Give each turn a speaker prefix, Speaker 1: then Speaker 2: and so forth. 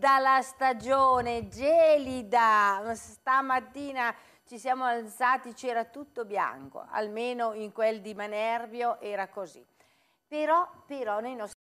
Speaker 1: dalla stagione gelida. Stamattina ci siamo alzati, c'era tutto bianco, almeno in quel di Manervio era così. Però, però nei nostri